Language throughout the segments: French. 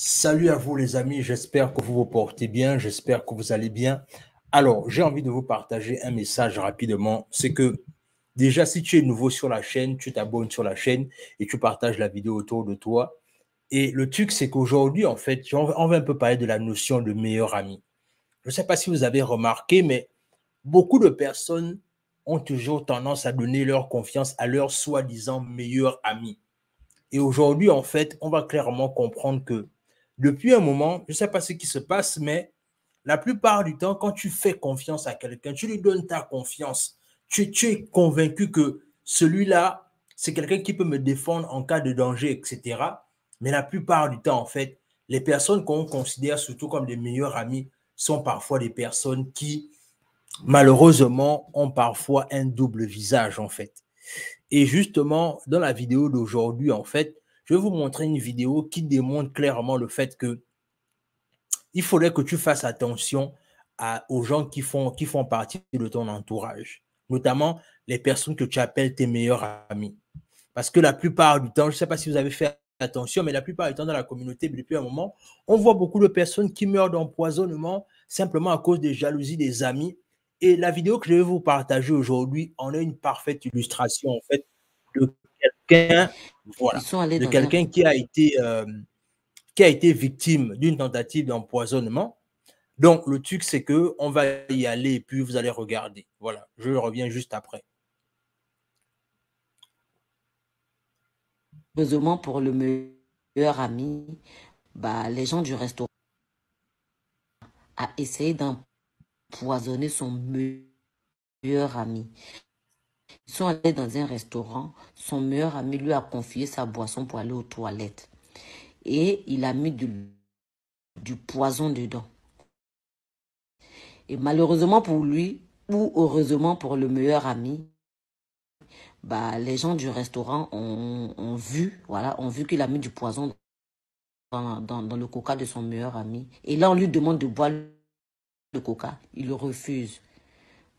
Salut à vous les amis, j'espère que vous vous portez bien, j'espère que vous allez bien. Alors, j'ai envie de vous partager un message rapidement. C'est que déjà, si tu es nouveau sur la chaîne, tu t'abonnes sur la chaîne et tu partages la vidéo autour de toi. Et le truc, c'est qu'aujourd'hui, en fait, on va un peu parler de la notion de meilleur ami. Je ne sais pas si vous avez remarqué, mais beaucoup de personnes ont toujours tendance à donner leur confiance à leur soi-disant meilleur ami. Et aujourd'hui, en fait, on va clairement comprendre que depuis un moment, je ne sais pas ce qui se passe, mais la plupart du temps, quand tu fais confiance à quelqu'un, tu lui donnes ta confiance, tu, es convaincu que celui-là, c'est quelqu'un qui peut me défendre en cas de danger, etc. Mais la plupart du temps, en fait, les personnes qu'on considère surtout comme des meilleurs amis sont parfois des personnes qui, malheureusement, ont parfois un double visage, en fait. Et justement, dans la vidéo d'aujourd'hui, en fait, je vais vous montrer une vidéo qui démontre clairement le fait que il faudrait que tu fasses attention aux gens qui font, qui font partie de ton entourage, notamment les personnes que tu appelles tes meilleurs amis. Parce que la plupart du temps, je ne sais pas si vous avez fait attention, mais la plupart du temps dans la communauté, depuis un moment, on voit beaucoup de personnes qui meurent d'empoisonnement simplement à cause des jalousies des amis. Et la vidéo que je vais vous partager aujourd'hui en est une parfaite illustration, en fait, de quelqu'un voilà. de quelqu'un qui a été euh, qui a été victime d'une tentative d'empoisonnement. Donc le truc c'est que on va y aller et puis vous allez regarder. Voilà, je reviens juste après. Heureusement pour le meilleur ami, bah, les gens du restaurant a essayé d'empoisonner son meilleur ami sont allés dans un restaurant, son meilleur ami lui a confié sa boisson pour aller aux toilettes. Et il a mis du, poison dedans. Et malheureusement pour lui, ou heureusement pour le meilleur ami, bah, les gens du restaurant ont, vu, voilà, ont vu qu'il a mis du poison dans, le coca de son meilleur ami. Et là, on lui demande de boire le coca. Il le refuse.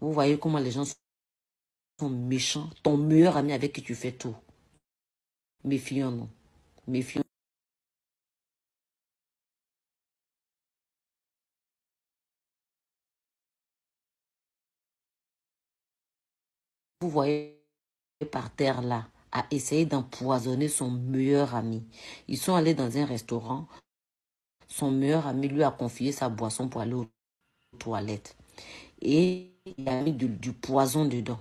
Vous voyez comment les gens ton méchant, ton meilleur ami avec qui tu fais tout. méfions non. méfions Vous voyez par terre là, a essayé d'empoisonner son meilleur ami. Ils sont allés dans un restaurant. Son meilleur ami lui a confié sa boisson pour aller aux toilettes. Et il a mis du poison dedans.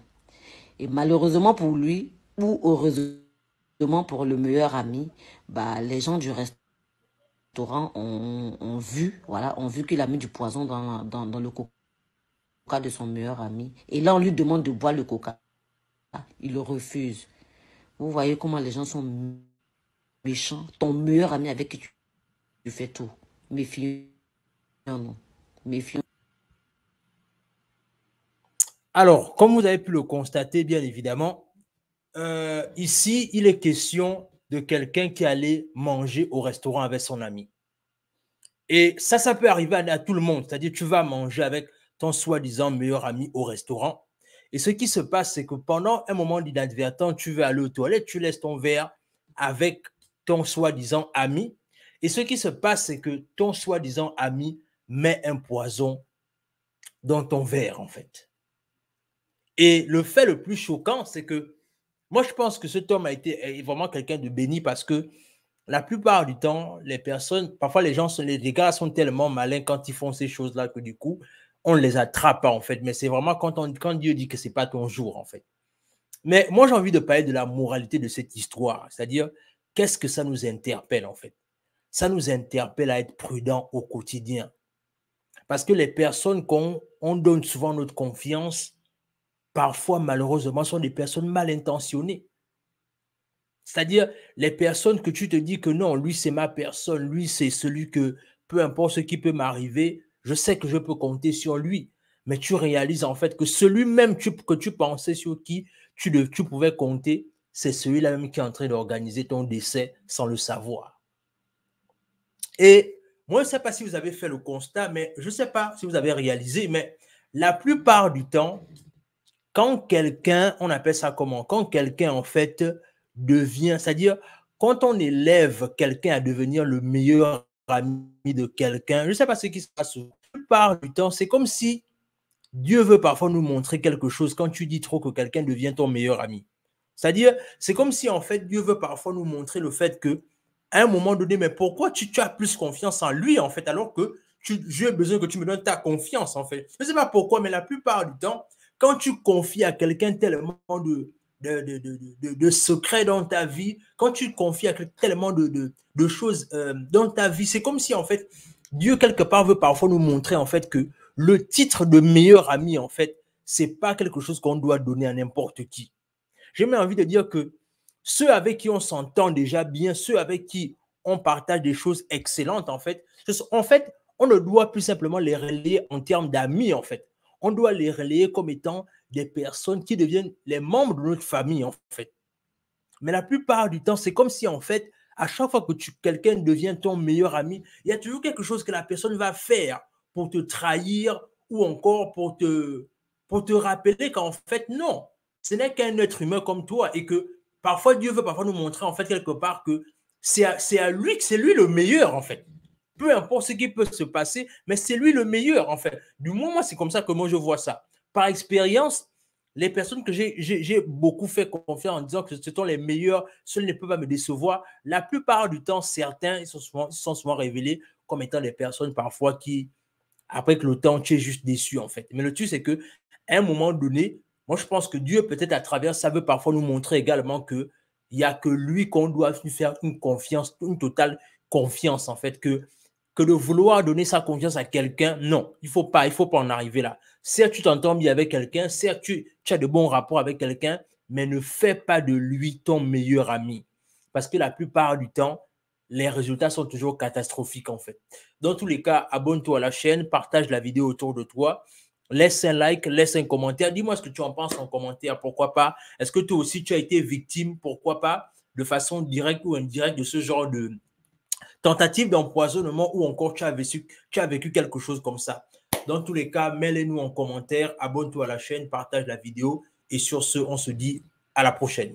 Et malheureusement pour lui, ou heureusement pour le meilleur ami, bah, les gens du restaurant ont, vu, voilà, ont vu qu'il a mis du poison dans, dans, dans le coca de son meilleur ami. Et là, on lui demande de boire le coca. Il le refuse. Vous voyez comment les gens sont méchants. Ton meilleur ami avec qui tu, fais tout. méfions non. non alors, comme vous avez pu le constater, bien évidemment, euh, ici, il est question de quelqu'un qui allait manger au restaurant avec son ami. Et ça, ça peut arriver à, tout le monde. C'est-à-dire, tu vas manger avec ton soi-disant meilleur ami au restaurant. Et ce qui se passe, c'est que pendant un moment d'inadvertance, tu vas aller aux toilettes, tu laisses ton verre avec ton soi-disant ami. Et ce qui se passe, c'est que ton soi-disant ami met un poison dans ton verre, en fait. Et le fait le plus choquant, c'est que moi, je pense que cet homme a été vraiment quelqu'un de béni parce que la plupart du temps, les personnes, parfois les gens, les, gars sont tellement malins quand ils font ces choses-là que du coup, on ne les attrape pas en fait. Mais c'est vraiment quand, quand Dieu dit que ce n'est pas ton jour en fait. Mais moi, j'ai envie de parler de la moralité de cette histoire, c'est-à-dire qu'est-ce que ça nous interpelle en fait. Ça nous interpelle à être prudent au quotidien. Parce que les personnes qu'on donne souvent notre confiance, parfois malheureusement sont des personnes mal intentionnées. C'est-à-dire les personnes que tu te dis que non, lui c'est ma personne, lui c'est celui que peu importe ce qui peut m'arriver, je sais que je peux compter sur lui. Mais tu réalises en fait que celui-même que tu pensais sur qui tu, tu pouvais compter, c'est celui-là même qui est en train d'organiser ton décès sans le savoir. Et moi, je ne sais pas si vous avez fait le constat, mais je ne sais pas si vous avez réalisé, mais la plupart du temps, quand quelqu'un, on appelle ça comment Quand quelqu'un, en fait, devient, c'est-à-dire, quand on élève quelqu'un à devenir le meilleur ami de quelqu'un, je ne sais pas ce qui se passe. La plupart du temps, c'est comme si Dieu veut parfois nous montrer quelque chose quand tu dis trop que quelqu'un devient ton meilleur ami. C'est-à-dire, c'est comme si en fait Dieu veut parfois nous montrer le fait que à un moment donné, mais pourquoi tu, tu as plus confiance en lui en fait alors que j'ai besoin que tu me donnes ta confiance en fait. Je ne sais pas pourquoi, mais la plupart du temps, quand tu confies à quelqu'un tellement de, de, de, secrets dans ta vie, quand tu confies à quelqu'un tellement de, choses euh, dans ta vie, c'est comme si en fait Dieu quelque part veut parfois nous montrer en fait que le titre de meilleur ami en fait, c'est pas quelque chose qu'on doit donner à n'importe qui. J'ai même envie de dire que ceux avec qui on s'entend déjà bien, ceux avec qui on partage des choses excellentes en fait, en fait, on ne doit plus simplement les relier en termes d'amis en fait on doit les relayer comme étant des personnes qui deviennent les membres de notre famille, en fait. Mais la plupart du temps, c'est comme si, en fait, à chaque fois que quelqu'un devient ton meilleur ami, il y a toujours quelque chose que la personne va faire pour te trahir ou encore pour te, pour te rappeler qu'en fait, non, ce n'est qu'un être humain comme toi et que parfois Dieu veut parfois nous montrer, en fait, quelque part que c'est à lui que c'est lui le meilleur, en fait peu importe ce qui peut se passer, mais c'est lui le meilleur, en fait. Du moins, c'est comme ça que moi, je vois ça. Par expérience, les personnes que j'ai beaucoup fait confiance en disant que ce sont les meilleurs, ceux ne peuvent pas me décevoir, la plupart du temps, certains ils sont, souvent, révélés comme étant des personnes parfois qui, après que le temps, tu es juste déçu, en fait. Mais le truc, c'est que un moment donné, moi, je pense que Dieu, peut-être à travers ça, veut parfois nous montrer également que il n'y a que lui qu'on doit faire une confiance, une totale confiance, en fait, que que de vouloir donner sa confiance à quelqu'un, non, il faut pas, il faut pas en arriver là. Certes, tu t'entends bien avec quelqu'un, certes, tu, as de bons rapports avec quelqu'un, mais ne fais pas de lui ton meilleur ami. Parce que la plupart du temps, les résultats sont toujours catastrophiques en fait. Dans tous les cas, abonne-toi à la chaîne, partage la vidéo autour de toi, laisse un like, laisse un commentaire. Dis-moi ce que tu en penses en commentaire, pourquoi pas. Est-ce que toi aussi tu as été victime, pourquoi pas, de façon directe ou indirecte de ce genre de, tentative d'empoisonnement ou encore tu as, vécu, quelque chose comme ça. Dans tous les cas, mêlez nous en commentaire, abonne-toi à la chaîne, partage la vidéo et sur ce, on se dit à la prochaine.